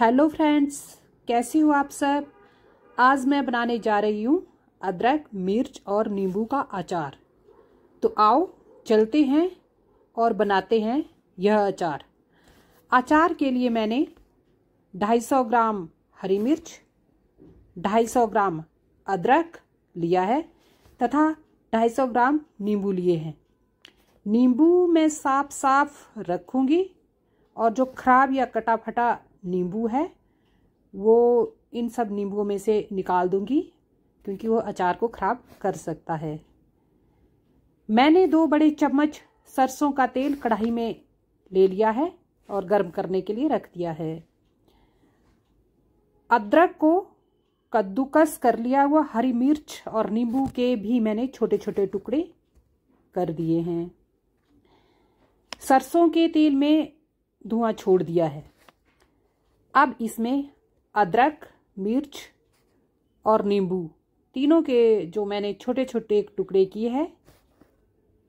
hello friends कैसे हो आप सब आज मैं बनाने जा रही हूँ अदरक मिर्च और नींबू का अचार तो आओ चलते हैं और बनाते हैं यह अचार अचार के लिए मैंने 250 ग्राम हरी मिर्च 250 ग्राम अदरक लिया है तथा 250 ग्राम नींबू लिए हैं नींबू मैं साफ साफ रखूँगी और जो खराब या कटा फटा नींबू है वो इन सब नींबुओं में से निकाल दूंगी क्योंकि वो अचार को ख़राब कर सकता है मैंने दो बड़े चम्मच सरसों का तेल कढ़ाई में ले लिया है और गर्म करने के लिए रख दिया है अदरक को कद्दूकस कर लिया हुआ हरी मिर्च और नींबू के भी मैंने छोटे छोटे टुकड़े कर दिए हैं सरसों के तेल में धुआं छोड़ दिया है अब इसमें अदरक मिर्च और नींबू तीनों के जो मैंने छोटे छोटे एक टुकड़े किए हैं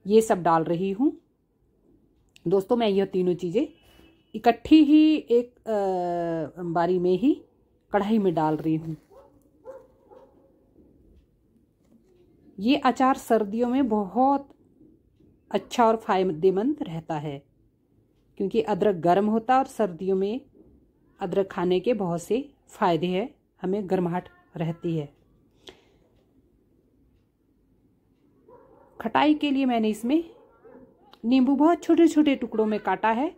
ये सब डाल रही हूँ दोस्तों मैं यह तीनों चीज़ें इकट्ठी ही एक बारी में ही कढ़ाई में डाल रही हूँ ये अचार सर्दियों में बहुत अच्छा और फायदेमंद रहता है क्योंकि अदरक गर्म होता है और सर्दियों में अदरक खाने के बहुत से फ़ायदे हैं हमें गर्माहट रहती है खटाई के लिए मैंने इसमें नींबू बहुत छोटे छोटे टुकड़ों में काटा है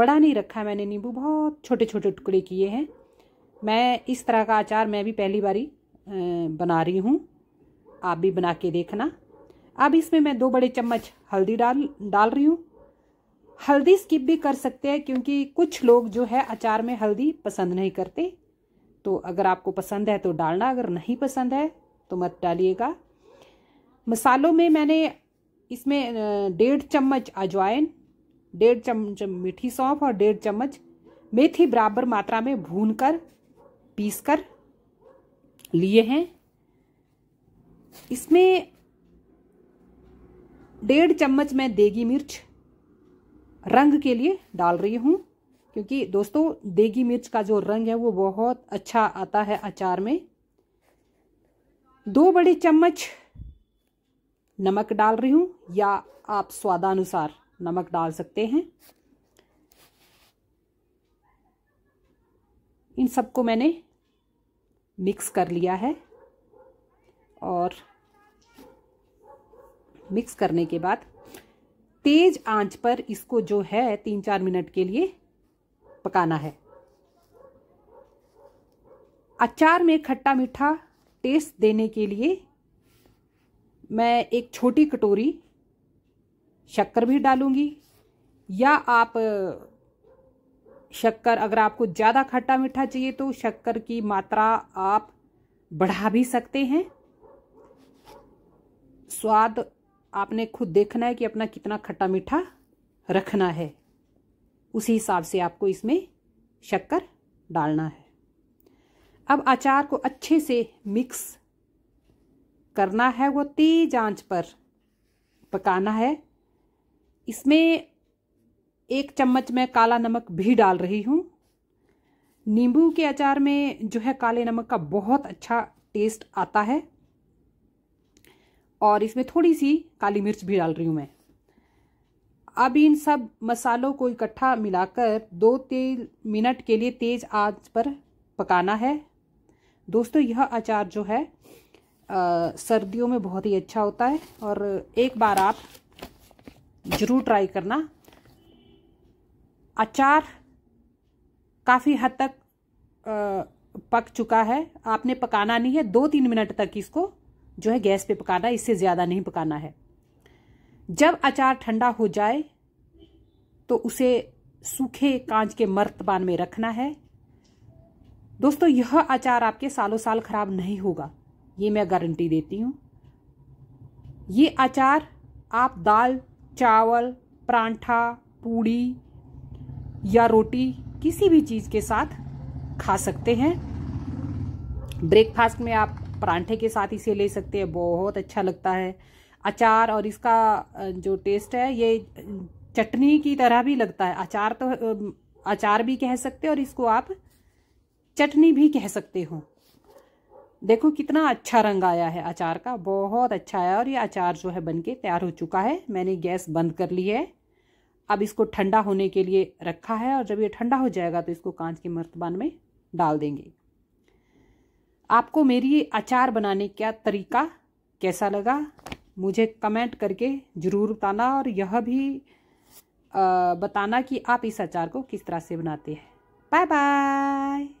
बड़ा नहीं रखा है मैंने नींबू बहुत छोटे छोटे टुकड़े किए हैं मैं इस तरह का अचार मैं भी पहली बारी बना रही हूँ आप भी बना के देखना अब इसमें मैं दो बड़े चम्मच हल्दी डाल डाल रही हूँ हल्दी स्किप भी कर सकते हैं क्योंकि कुछ लोग जो है अचार में हल्दी पसंद नहीं करते तो अगर आपको पसंद है तो डालना अगर नहीं पसंद है तो मत डालिएगा मसालों में मैंने इसमें डेढ़ चम्मच अजवाइन डेढ़ चम्मच मीठी सौंफ और डेढ़ चम्मच मेथी बराबर मात्रा में भून कर पीस कर लिए हैं इसमें डेढ़ चम्मच मैं देगी मिर्च रंग के लिए डाल रही हूँ क्योंकि दोस्तों देगी मिर्च का जो रंग है वो बहुत अच्छा आता है अचार में दो बड़े चम्मच नमक डाल रही हूँ या आप स्वादानुसार नमक डाल सकते हैं इन सबको मैंने मिक्स कर लिया है और मिक्स करने के बाद तेज आंच पर इसको जो है तीन चार मिनट के लिए पकाना है अचार में खट्टा मीठा टेस्ट देने के लिए मैं एक छोटी कटोरी शक्कर भी डालूंगी या आप शक्कर अगर आपको ज़्यादा खट्टा मीठा चाहिए तो शक्कर की मात्रा आप बढ़ा भी सकते हैं स्वाद आपने खुद देखना है कि अपना कितना खट्टा मीठा रखना है उसी हिसाब से आपको इसमें शक्कर डालना है अब अचार को अच्छे से मिक्स करना है वो तेज आंच पर पकाना है इसमें एक चम्मच में काला नमक भी डाल रही हूँ नींबू के अचार में जो है काले नमक का बहुत अच्छा टेस्ट आता है और इसमें थोड़ी सी काली मिर्च भी डाल रही हूँ मैं अब इन सब मसालों को इकट्ठा मिलाकर दो तीन मिनट के लिए तेज़ आंच पर पकाना है दोस्तों यह अचार जो है आ, सर्दियों में बहुत ही अच्छा होता है और एक बार आप ज़रूर ट्राई करना अचार काफ़ी हद तक आ, पक चुका है आपने पकाना नहीं है दो तीन मिनट तक इसको जो है गैस पे पकाना है इससे ज़्यादा नहीं पकाना है जब अचार ठंडा हो जाए तो उसे सूखे कांच के मर्तबान में रखना है दोस्तों यह अचार आपके सालों साल खराब नहीं होगा ये मैं गारंटी देती हूं ये अचार आप दाल चावल परांठा पूड़ी या रोटी किसी भी चीज़ के साथ खा सकते हैं ब्रेकफास्ट में आप परांठे के साथ इसे ले सकते हैं बहुत अच्छा लगता है अचार और इसका जो टेस्ट है ये चटनी की तरह भी लगता है अचार तो अचार भी कह सकते हो और इसको आप चटनी भी कह सकते हो देखो कितना अच्छा रंग आया है अचार का बहुत अच्छा आया और ये अचार जो है बनके तैयार हो चुका है मैंने गैस बंद कर ली है अब इसको ठंडा होने के लिए रखा है और जब ये ठंडा हो जाएगा तो इसको कांच के मर्तबान में डाल देंगे आपको मेरी अचार बनाने का तरीका कैसा लगा मुझे कमेंट करके ज़रूर बताना और यह भी बताना कि आप इस अचार को किस तरह से बनाते हैं बाय बाय